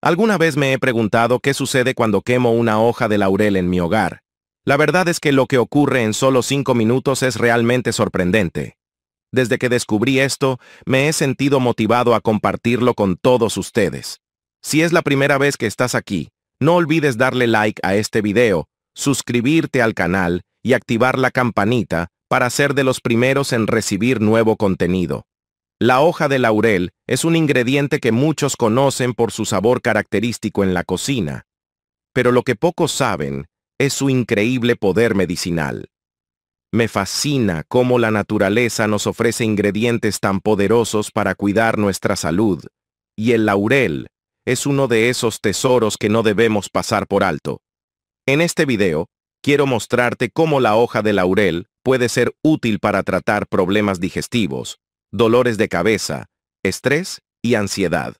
Alguna vez me he preguntado qué sucede cuando quemo una hoja de laurel en mi hogar. La verdad es que lo que ocurre en solo cinco minutos es realmente sorprendente. Desde que descubrí esto, me he sentido motivado a compartirlo con todos ustedes. Si es la primera vez que estás aquí, no olvides darle like a este video, suscribirte al canal y activar la campanita para ser de los primeros en recibir nuevo contenido. La hoja de laurel es un ingrediente que muchos conocen por su sabor característico en la cocina, pero lo que pocos saben es su increíble poder medicinal. Me fascina cómo la naturaleza nos ofrece ingredientes tan poderosos para cuidar nuestra salud, y el laurel es uno de esos tesoros que no debemos pasar por alto. En este video, quiero mostrarte cómo la hoja de laurel puede ser útil para tratar problemas digestivos, dolores de cabeza, estrés y ansiedad.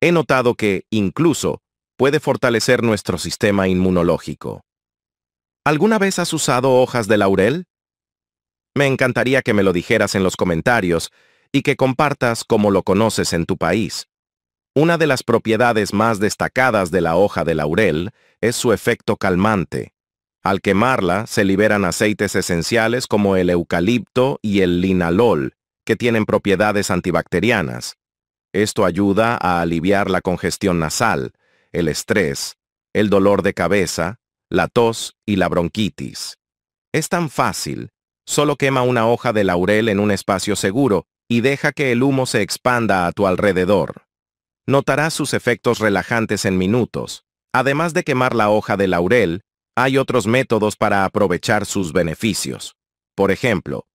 He notado que, incluso, puede fortalecer nuestro sistema inmunológico. ¿Alguna vez has usado hojas de laurel? Me encantaría que me lo dijeras en los comentarios y que compartas cómo lo conoces en tu país. Una de las propiedades más destacadas de la hoja de laurel es su efecto calmante. Al quemarla se liberan aceites esenciales como el eucalipto y el linalol, que tienen propiedades antibacterianas. Esto ayuda a aliviar la congestión nasal, el estrés, el dolor de cabeza, la tos y la bronquitis. Es tan fácil, solo quema una hoja de laurel en un espacio seguro y deja que el humo se expanda a tu alrededor. Notarás sus efectos relajantes en minutos. Además de quemar la hoja de laurel, hay otros métodos para aprovechar sus beneficios. Por ejemplo,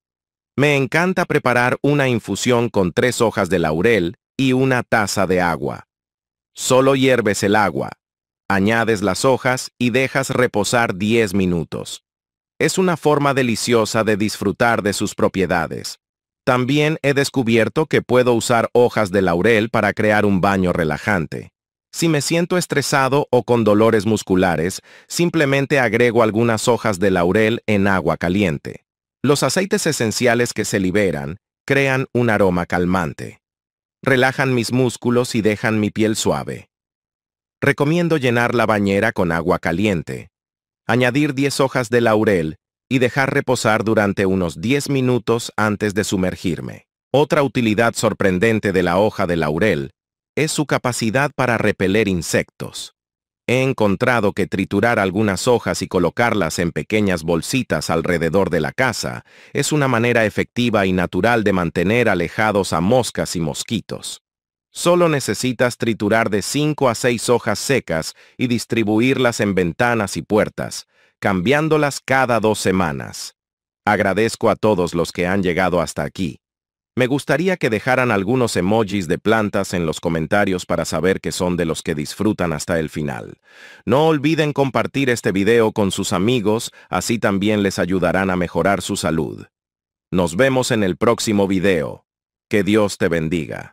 me encanta preparar una infusión con tres hojas de laurel y una taza de agua. Solo hierves el agua, añades las hojas y dejas reposar 10 minutos. Es una forma deliciosa de disfrutar de sus propiedades. También he descubierto que puedo usar hojas de laurel para crear un baño relajante. Si me siento estresado o con dolores musculares, simplemente agrego algunas hojas de laurel en agua caliente. Los aceites esenciales que se liberan crean un aroma calmante. Relajan mis músculos y dejan mi piel suave. Recomiendo llenar la bañera con agua caliente, añadir 10 hojas de laurel y dejar reposar durante unos 10 minutos antes de sumergirme. Otra utilidad sorprendente de la hoja de laurel es su capacidad para repeler insectos. He encontrado que triturar algunas hojas y colocarlas en pequeñas bolsitas alrededor de la casa es una manera efectiva y natural de mantener alejados a moscas y mosquitos. Solo necesitas triturar de 5 a 6 hojas secas y distribuirlas en ventanas y puertas, cambiándolas cada dos semanas. Agradezco a todos los que han llegado hasta aquí. Me gustaría que dejaran algunos emojis de plantas en los comentarios para saber que son de los que disfrutan hasta el final. No olviden compartir este video con sus amigos, así también les ayudarán a mejorar su salud. Nos vemos en el próximo video. Que Dios te bendiga.